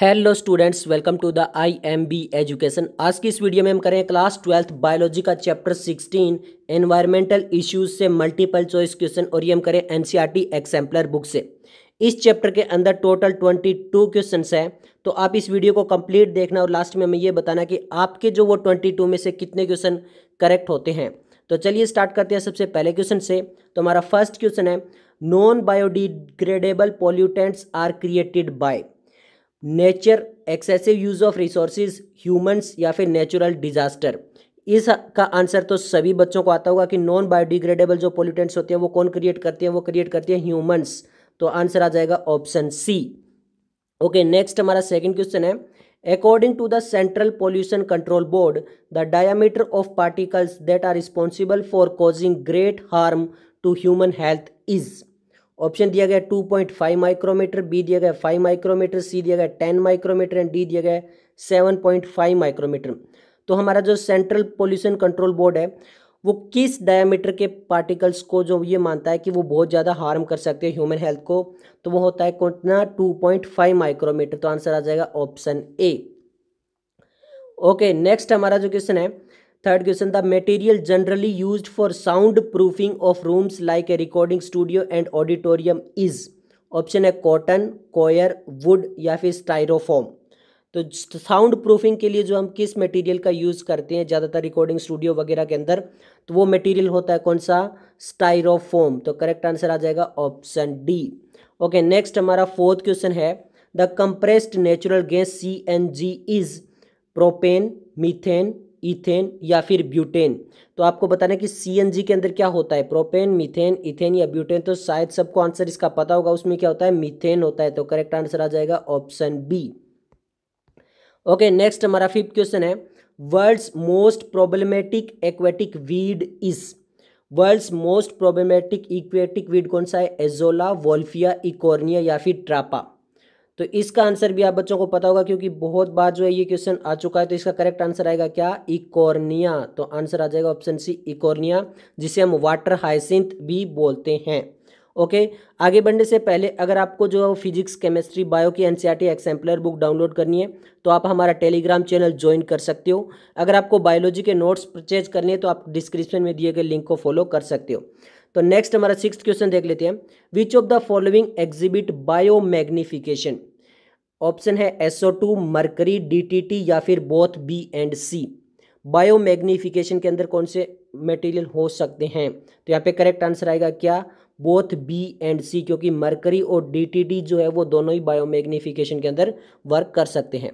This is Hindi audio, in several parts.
hello students welcome to the I M B education आज की इस वीडियो में हम करें क्लास ट्वेल्थ बायोलॉजी का चैप्टर सिक्सटीन एनवायरमेंटल इश्यूज से मल्टीपल चॉइस क्वेश्चन और ये हम करें एनसीईआरटी एग्जाम्पलर बुक से इस चैप्टर के अंदर टोटल ट्वेंटी टू क्वेश्चन हैं तो आप इस वीडियो को कंप्लीट देखना और लास्ट में हमें ये बताना कि आपके जो वो ट्वेंटी में से कितने क्वेश्चन करेक्ट होते हैं तो चलिए स्टार्ट करते हैं सबसे पहले क्वेश्चन से तो हमारा फर्स्ट क्वेश्चन है non biodegradable pollutants are created by nature excessive use of resources humans या फिर नेचुरल डिजास्टर इस का आंसर तो सभी बच्चों को आता होगा कि नॉन बायोडिग्रेडेबल जो पोल्यूटेंट्स होते हैं वो कौन क्रिएट करते हैं वो क्रिएट करते हैं ह्यूमंस तो आंसर आ जाएगा ऑप्शन सी ओके नेक्स्ट हमारा सेकेंड क्वेश्चन है according to the central pollution control board the diameter of particles that are responsible for causing great harm to human health is option दिया गया two point five micrometer B दिया गया फाइव माइक्रोमीटर सी दिया गया टेन माइक्रोमीटर एंड डी दिया गया सेवन पॉइंट फाइव माइक्रोमीटर तो हमारा जो सेंट्रल पोल्यूशन कंट्रोल बोर्ड है वो किस डायमीटर के पार्टिकल्स को जो ये मानता है कि वो बहुत ज़्यादा हार्म कर सकते हैं ह्यूमन हेल्थ को तो वो होता है कितना टू पॉइंट फाइव माइक्रोमीटर तो आंसर आ जाएगा ऑप्शन ए ओके नेक्स्ट हमारा जो क्वेश्चन है third question the material generally used for sound proofing of rooms like a recording studio and auditorium is option है कॉटन कॉयर वुड या फिर स्टाइरोफॉम तो साउंड प्रूफिंग के लिए जो हम किस मटेरियल का यूज़ करते हैं ज़्यादातर रिकॉर्डिंग स्टूडियो वगैरह के अंदर तो वो मटेरियल होता है कौन सा स्टायरोफोम तो करेक्ट आंसर आ जाएगा ऑप्शन डी ओके नेक्स्ट हमारा फोर्थ क्वेश्चन है the compressed natural gas C N G is propane methane ethane या फिर ब्यूटेन तो आपको बताना कि सी के अंदर क्या होता है प्रोपेन मिथेन इथेन या ब्यूटेन तो शायद सबको आंसर इसका पता होगा उसमें क्या होता है मिथेन होता है तो करेक्ट आंसर आ जाएगा ऑप्शन बी ओके नेक्स्ट हमारा फिफ्थ क्वेश्चन है world's most problematic aquatic weed is world's most problematic aquatic weed कौन सा है एजोला वोल्फिया इकोर्निया या फिर ट्रापा तो इसका आंसर भी आप बच्चों को पता होगा क्योंकि बहुत बार जो है ये क्वेश्चन आ चुका है तो इसका करेक्ट आंसर आएगा क्या इकोर्निया तो आंसर आ जाएगा ऑप्शन सी इकोर्निया जिसे हम वाटर हाइसिंथ भी बोलते हैं ओके okay, आगे बढ़ने से पहले अगर आपको जो फिजिक्स केमिस्ट्री बायो की एनसीईआरटी एक्सैम्पलर बुक डाउनलोड करनी है तो आप हमारा टेलीग्राम चैनल ज्वाइन कर सकते हो अगर आपको बायोलॉजी के नोट्स परचेज करने हैं तो आप डिस्क्रिप्शन में दिए गए लिंक को फॉलो कर सकते हो तो नेक्स्ट हमारा सिक्स क्वेश्चन देख लेते हैं which of the following exhibit bio magnification option है एसओ टू मरकरी डी या फिर both B and C bio magnification के अंदर कौन से मटेरियल हो सकते हैं तो यहाँ पे करेक्ट आंसर आएगा क्या बोथ बी एंड सी क्योंकि मरकरी और डी जो है वो दोनों ही बायो मैग्निफिकेशन के अंदर वर्क कर सकते हैं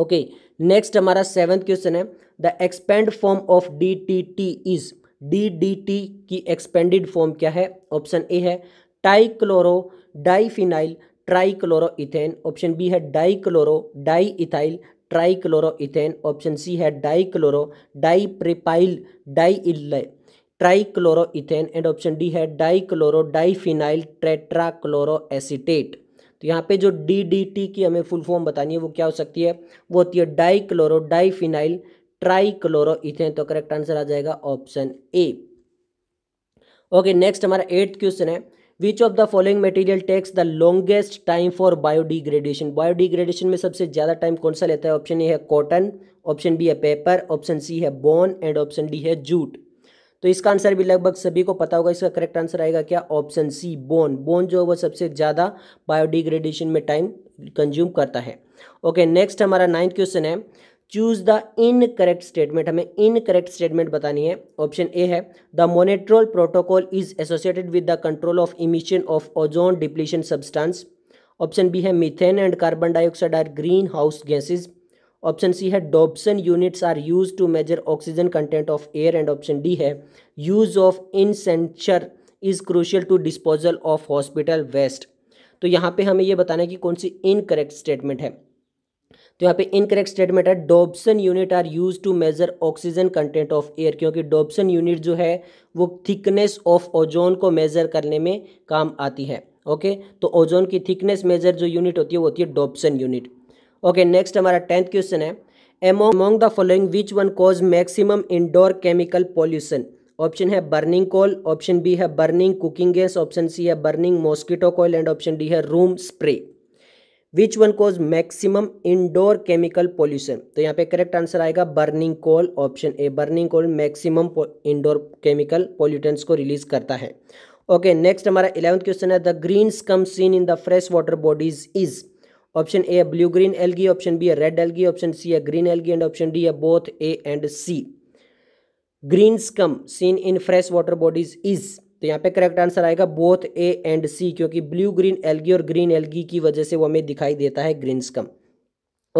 ओके नेक्स्ट हमारा सेवन्थ क्वेश्चन है the expand form of D T T is D D T की एक्सपेंडेड फॉर्म क्या है ऑप्शन ए है trichloro diphenyl trichloro ethane option B है dichloro di ethyl ethane option C है dichloro dipropyl di trichloro ethane and option D है डाइक्लोरो ट्रेट्रा ट्रेट्राक्लोरो एसिटेट तो यहाँ पे जो डी डी टी की हमें फुल फॉर्म बतानी है वो क्या हो सकती है वो होती है डाइक्लोरो डाईफिनाइल ट्राई क्लोरोइथेन तो करेक्ट आंसर आ जाएगा ऑप्शन ए ओके नेक्स्ट हमारा एट्थ क्वेश्चन है which of the following material takes the longest time for biodegradation biodegradation में सबसे ज़्यादा टाइम कौन सा लेता है ऑप्शन ए है कॉटन ऑप्शन बी है पेपर ऑप्शन सी है बोन एंड ऑप्शन डी है जूट तो इसका आंसर भी लगभग सभी को पता होगा इसका करेक्ट आंसर आएगा क्या ऑप्शन सी बोन बोन जो है वो सबसे ज़्यादा बायोडिग्रेडेशन में टाइम कंज्यूम करता है ओके नेक्स्ट हमारा नाइन्थ क्वेश्चन है चूज द इनकरेक्ट स्टेटमेंट हमें इनकरेक्ट स्टेटमेंट बतानी है ऑप्शन ए है the Montreal protocol is associated with the control of emission of ozone depletion substance option B है methane and carbon dioxide are green house gases option C है Dobson units are use to measure oxygen content of air and option D है use of incinerator is crucial to disposal of hospital waste तो यहाँ पे हमें ये बताना है कि कौन सी इनकरेक्ट स्टेटमेंट है तो यहाँ पे इनकरेक्ट स्टेटमेंट है Dobson unit are use to measure oxygen content of air क्योंकि डॉब्सन यूनिट जो है वो थिकनेस ऑफ ओजोन को मेजर करने में काम आती है ओके तो ओजोन की थिकनेस मेजर जो यूनिट होती है वो होती है डॉब्सन यूनिट ओके नेक्स्ट हमारा टेंथ क्वेश्चन है among the following which one cause maximum indoor chemical pollution option है बर्निंग कॉल ऑप्शन बी है burning cooking gas option C है burning mosquito coil and option D है room spray which one cause maximum indoor chemical pollution तो यहाँ पे करेक्ट आंसर आएगा burning coal option A burning coal maximum indoor chemical pollutants को रिलीज करता है ओके नेक्स्ट हमारा इलेवंथ क्वेश्चन है the green scum seen in the fresh water bodies is option A blue green algae option B है रेड एलगी ऑप्शन सी है green algae and option D है both A and C green scum seen in fresh water bodies is तो यहाँ पे करेक्ट आंसर आएगा बोथ ए एंड सी क्योंकि ब्लू ग्रीन एलगी और ग्रीन एलगी की वजह से वो हमें दिखाई देता है ग्रीन स्कम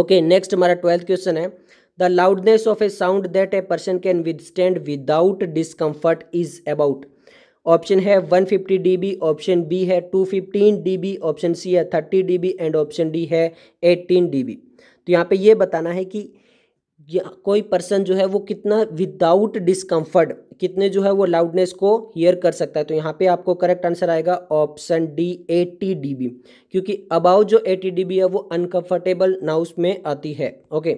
ओके नेक्स्ट हमारा ट्वेल्थ क्वेश्चन है the loudness of a sound that a person can withstand without discomfort is about option है 150 बी ऑप्शन बी है 215 बी ऑप्शन सी है 30 बी एंड ऑप्शन डी है 18 बी तो यहाँ पे ये बताना है कि कोई पर्सन जो है वो कितना विदाउट डिस्कम्फर्ट कितने जो है वो लाउडनेस को हियर कर सकता है तो यहाँ पे आपको करेक्ट आंसर आएगा option D eighty D B क्योंकि अबाउ जो एटी डी बी है वो अनकम्फर्टेबल नाउस में आती है ओके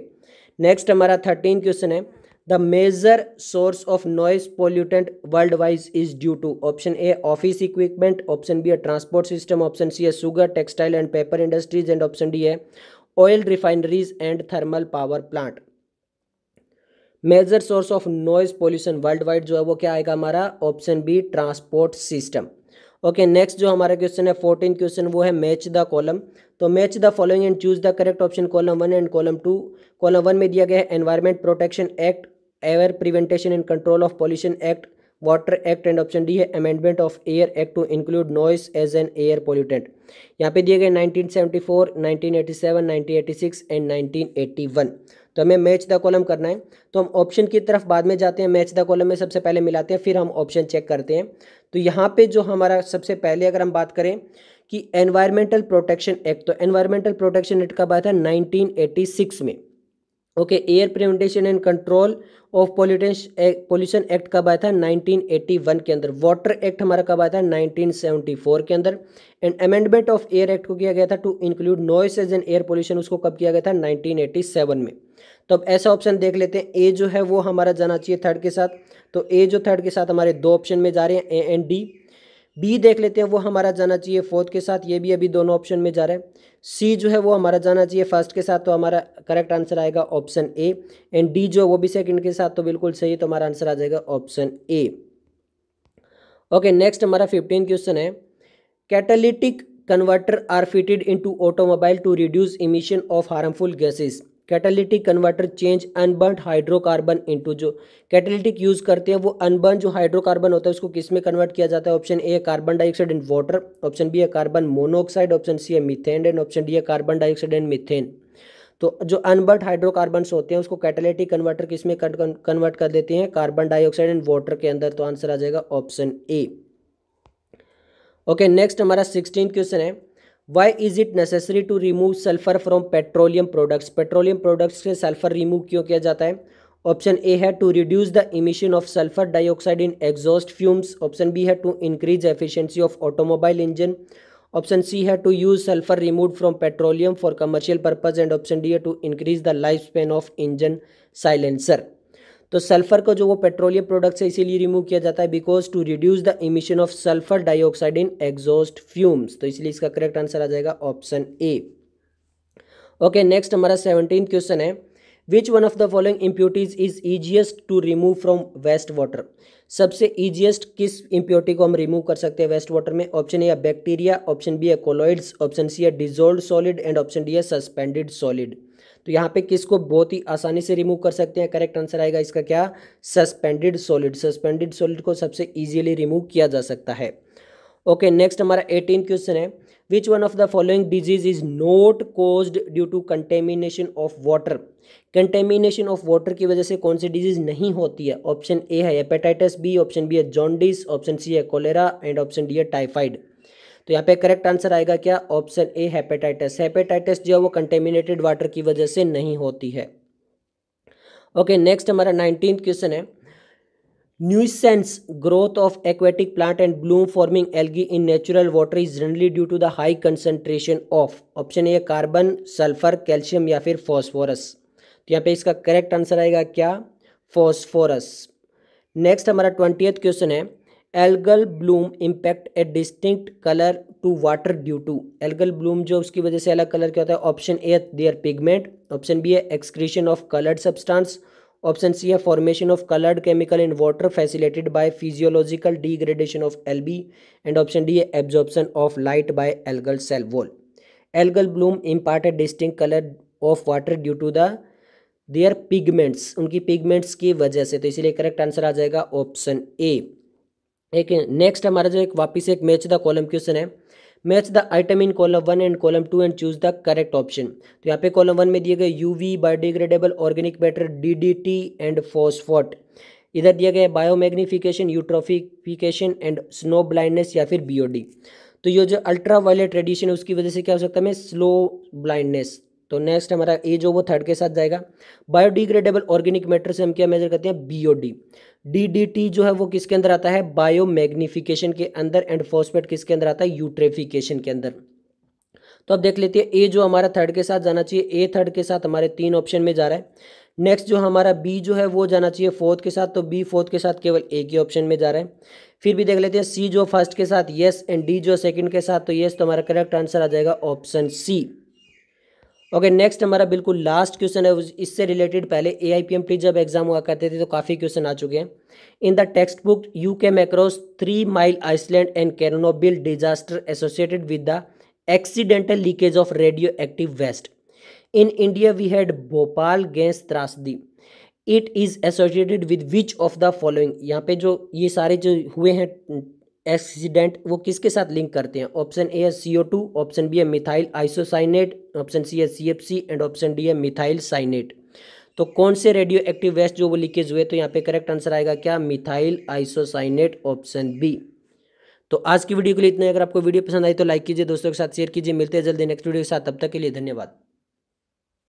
नेक्स्ट हमारा थर्टीन क्वेश्चन है the major source of noise pollutant world wise is due to option A office equipment option B है ट्रांसपोर्ट सिस्टम ऑप्शन सी है sugar textile and paper industries and option D है oil refineries and thermal power plant major source of noise pollution world wide जो है वो क्या आएगा हमारा option B transport system okay next जो हमारा क्वेश्चन है फोर्टीन क्वेश्चन वो है मैच द कॉलम तो match the following and choose the correct option column one and column two column one में दिया गया है environment protection act air prevention and control of pollution act water act and option D है amendment of air act to include noise as an air pollutant यहाँ पे दिए गए 1974, 1987, 1986 एंड 1981 तो हमें मैच द कॉलम करना है तो हम ऑप्शन की तरफ बाद में जाते हैं मैच द कॉलम में सबसे पहले मिलाते हैं फिर हम ऑप्शन चेक करते हैं तो यहाँ पे जो हमारा सबसे पहले अगर हम बात करें कि एनवायरमेंटल प्रोटेक्शन एक्ट तो एनवायरमेंटल प्रोटेक्शन एक्ट का बात है नाइनटीन में okay air prevention and control of pollutants pollution act कब आया था 1981 के अंदर वाटर एक्ट हमारा कब आया था 1974 के अंदर and amendment of air act को किया गया था to include noise as an air pollution उसको कब किया गया था 1987 में तो अब ऐसा ऑप्शन देख लेते हैं ए जो है वो हमारा जाना चाहिए थर्ड के साथ तो ए जो थर्ड के साथ हमारे दो ऑप्शन में जा रहे हैं ए एंड डी बी देख लेते हैं वो हमारा जाना चाहिए फोर्थ के साथ ये भी अभी दोनों ऑप्शन में जा रहा है सी जो है वो हमारा जाना चाहिए फर्स्ट के साथ तो हमारा करेक्ट आंसर आएगा ऑप्शन ए एंड डी जो वो भी सेकंड के साथ तो बिल्कुल सही तो हमारा आंसर आ जाएगा ऑप्शन ए ओके नेक्स्ट हमारा फिफ्टीन क्वेश्चन है catalytic converter are fitted to automobile to reduce emission of harmful gases catalytic converter change unburnt hydrocarbon into जो कैटालिटिक यूज़ करते हैं वो अनबर्न जो हाइड्रोकार्बन होता है उसको किस में कन्वर्ट किया जाता है option A carbon dioxide and water option B है कार्बन मोनोऑक्साइड ऑप्शन सी है मिथेन एंड ऑप्शन डी है कार्बन डाइऑक्साइड एंड मिथेन तो जो अनबर्ट हाइड्रोकार्बन होते हैं उसको कैटालिटिक कन्वर्टर किस में कन्वर्ट कर देते हैं कार्बन डाइऑक्साइड एंड वाटर के अंदर तो आंसर आ जाएगा ऑप्शन ए ओके नेक्स्ट हमारा सिक्सटीन क्वेश्चन है why is it necessary to remove sulphur from petroleum products petroleum products से सल्फर रिमूव क्यों किया जाता है ऑप्शन ए है to reduce the emission of sulphur dioxide in exhaust fumes option B है to increase efficiency of automobile engine option C है to use sulphur remove from petroleum for commercial purpose and option D है to increase the life span of engine silencer तो सल्फर को जो वो पेट्रोलियम प्रोडक्ट से इसीलिए रिमूव किया जाता है because to reduce the emission of sulphur dioxide in exhaust fumes तो इसलिए इसका करेक्ट आंसर आ जाएगा ऑप्शन ए ओके नेक्स्ट हमारा सेवनटीन क्वेश्चन है which one of the following impurities is easiest to remove from waste water सबसे ईजिएस्ट किस इम्प्योरिटी को हम रिमूव कर सकते हैं वेस्ट वाटर में ऑप्शन ए है बैक्टीरिया ऑप्शन बी है कोलॉइड्स ऑप्शन सी है dissolved solid and option D है सस्पेंडेड सॉलिड तो यहाँ पे किसको बहुत ही आसानी से रिमूव कर सकते हैं करेक्ट आंसर आएगा इसका क्या सस्पेंडेड सॉलिड सस्पेंडेड सॉलिड को सबसे ईजिली रिमूव किया जा सकता है ओके नेक्स्ट हमारा एटीन क्वेश्चन है which one of the following disease is not caused due to contamination of water contamination of water की वजह से कौन सी डिजीज नहीं होती है ऑप्शन ए है हेपेटाइटिस बी ऑप्शन बी है जॉन्डिस ऑप्शन सी है कोलेरा एंड ऑप्शन डी है टाइफाइड तो यहाँ पे करेक्ट आंसर आएगा क्या ऑप्शन ए हेपेटाइटिस हेपेटाइटिस जो है वो कंटेमिनेटेड वाटर की वजह से नहीं होती है ओके नेक्स्ट हमारा नाइनटीन क्वेश्चन है nuisance growth of aquatic plant and bloom forming algae in natural water is generally due to the high concentration of option A carbon sulphur calcium या फिर फॉस्फोरस तो यहाँ पे इसका करेक्ट आंसर आएगा क्या फॉस्फोरस नेक्स्ट हमारा ट्वेंटियथ क्वेश्चन है algal bloom impact a distinct colour to water due to algal bloom जो उसकी वजह से अलग कलर क्या होता है option A their pigment option B है excretion of coloured substance option C है formation of coloured chemical in water facilitated by physiological degradation of algae and option D है absorption of light by algal cell wall algal Bloom impart a distinct colour of water due to the their pigments उनकी पिगमेंट्स की वजह से तो इसीलिए करेक्ट आंसर आ जाएगा ऑप्शन ए एक नेक्स्ट हमारा जो एक वापिस एक मैच द कॉलम क्वेश्चन है match the item in column one and column two and choose the correct option तो यहाँ पे कॉलम वन में दिए गए U V biodegradable organic matter T and phosphate इधर दिया गया biomagnification eutrophication and snow blindness या फिर बीओडी तो ये जो अल्ट्रा वायलेट रेडिएशन है उसकी वजह से क्या हो सकता है स्लो ब्लाइंडनेस तो नेक्स्ट हमारा ए जो वो थर्ड के साथ जाएगा बायोडिग्रेडेबल ऑर्गेनिक मैटर से हम क्या मेजर करते हैं बीओडी डीडीटी जो है वो किसके अंदर आता है बायो मैग्निफिकेशन के अंदर एंड फॉस्फेट किसके अंदर आता है यूट्रेफिकेशन के अंदर तो अब देख लेते हैं ए जो हमारा थर्ड के साथ जाना चाहिए ए थर्ड के साथ हमारे तीन ऑप्शन में जा रहा है नेक्स्ट जो हमारा बी जो है वो जाना चाहिए फोर्थ के साथ तो बी फोर्थ के साथ केवल ए के ऑप्शन में जा रहा है फिर भी देख लेते हैं सी जो फर्स्ट के साथ येस एंड डी जो सेकंड के साथ तो येस तो हमारा करेक्ट आंसर आ जाएगा ऑप्शन सी ओके नेक्स्ट हमारा बिल्कुल लास्ट क्वेश्चन है इससे रिलेटेड पहले A I P M T जब एग्जाम हुआ करते थे तो काफ़ी क्वेश्चन आ चुके हैं in the textbook you के मैक्रोस Three Mile Island and Chernobyl disaster associated with the accidental leakage of radioactive waste in India we had Bhopal gas त्रासदी it is associated with which of the following यहाँ पे जो ये सारे जो हुए हैं एक्सीडेंट वो किसके साथ लिंक करते हैं ऑप्शन ए है सी ऑप्शन बी है मिथाइल आइसोसाइनेट ऑप्शन सी है सी एंड ऑप्शन डी है मिथाइल साइनेट तो कौन से रेडियो एक्टिव वेस्ट जो वो लीकेज हुए तो यहाँ पे करेक्ट आंसर आएगा क्या मिथाइल आइसोसाइनेट ऑप्शन बी तो आज की वीडियो के लिए इतना अगर आपको वीडियो पसंद आई तो लाइक कीजिए दोस्तों के साथ शेयर कीजिए मिलते हैं जल्दी नेक्स्ट वीडियो के साथ तब तक के लिए धन्यवाद